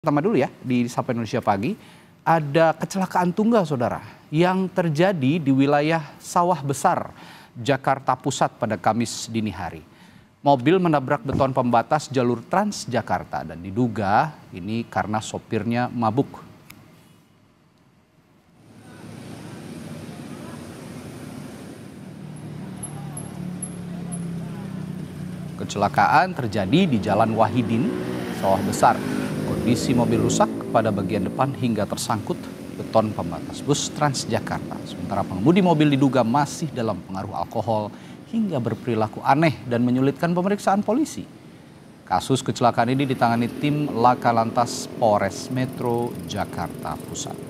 Pertama dulu ya, di Sapa Indonesia Pagi, ada kecelakaan tunggal saudara yang terjadi di wilayah Sawah Besar, Jakarta Pusat pada Kamis dini hari. Mobil menabrak beton pembatas jalur Trans Jakarta dan diduga ini karena sopirnya mabuk. Kecelakaan terjadi di Jalan Wahidin, Sawah Besar, Kondisi mobil rusak pada bagian depan hingga tersangkut beton pembatas bus Transjakarta. Sementara pengemudi mobil diduga masih dalam pengaruh alkohol hingga berperilaku aneh dan menyulitkan pemeriksaan polisi. Kasus kecelakaan ini ditangani tim Laka Lantas Polres Metro Jakarta Pusat.